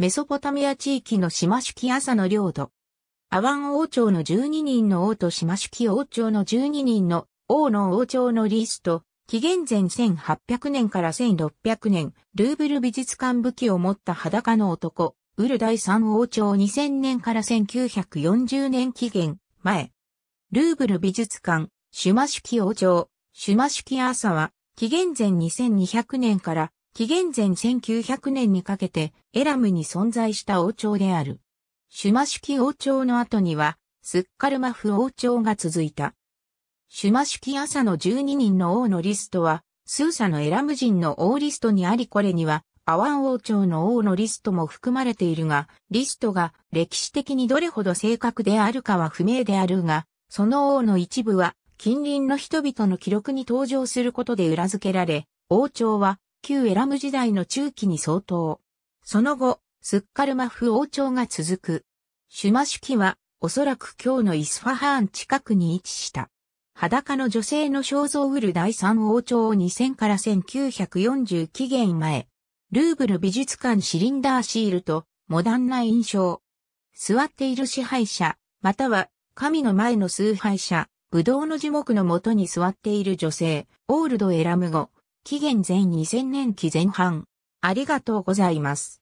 メソポタミア地域のシマシ朝の領土。アワン王朝の12人の王とシマシキ王朝の12人の王の王朝のリースト、紀元前1800年から1600年、ルーブル美術館武器を持った裸の男、ウル第三王朝2000年から1940年期限、前。ルーブル美術館、シュマシュキ王朝、シュマシュキアーサは、紀元前2200年から紀元前1900年にかけてエラムに存在した王朝である。シュマシュキ王朝の後には、スッカルマフ王朝が続いた。シュマシュキ朝の12人の王のリストは、スーサのエラム人の王リストにありこれには、アワン王朝の王のリストも含まれているが、リストが歴史的にどれほど正確であるかは不明であるが、その王の一部は近隣の人々の記録に登場することで裏付けられ、王朝は旧エラム時代の中期に相当。その後、スッカルマフ王朝が続く。シュマシュキは、おそらく今日のイスファハーン近くに位置した。裸の女性の肖像ウル第三王朝を2000から1940紀元前。ルーブル美術館シリンダーシールと、モダンな印象。座っている支配者、または、神の前の崇拝者、ブドウの樹木のもとに座っている女性、オールドエラム語、紀元前2000年期前半。ありがとうございます。